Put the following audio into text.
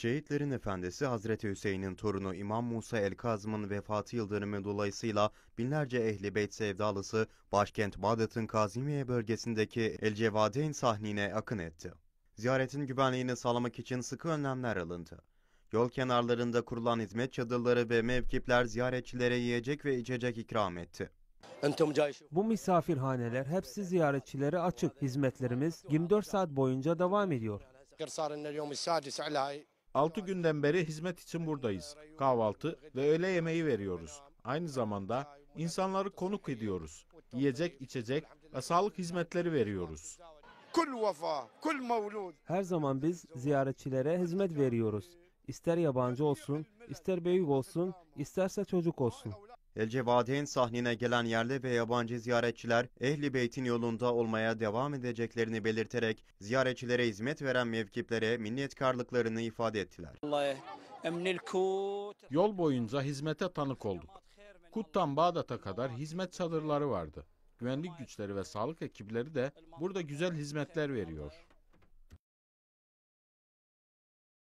Şehitlerin Efendisi Hazreti Hüseyin'in torunu İmam Musa el-Kazım'ın vefatı yıldönümü dolayısıyla binlerce ehli beyt sevdalısı başkent Bağdat'ın Kazimiye bölgesindeki El Cevadeyn sahnine akın etti. Ziyaretin güvenliğini sağlamak için sıkı önlemler alındı. Yol kenarlarında kurulan hizmet çadırları ve mevkipler ziyaretçilere yiyecek ve içecek ikram etti. Bu misafirhaneler hepsi ziyaretçilere açık. Hizmetlerimiz 24 saat boyunca devam ediyor. 6 günden beri hizmet için buradayız. Kahvaltı ve öğle yemeği veriyoruz. Aynı zamanda insanları konuk ediyoruz. Yiyecek, içecek ve sağlık hizmetleri veriyoruz. Her zaman biz ziyaretçilere hizmet veriyoruz. İster yabancı olsun, ister büyük olsun, isterse çocuk olsun. Elcevadeyn sahnine gelen yerli ve yabancı ziyaretçiler Ehli Beyt'in yolunda olmaya devam edeceklerini belirterek ziyaretçilere hizmet veren mevkiplere minnetkarlıklarını ifade ettiler. Yol boyunca hizmete tanık olduk. Kut'tan Bağdat'a kadar hizmet çadırları vardı. Güvenlik güçleri ve sağlık ekipleri de burada güzel hizmetler veriyor.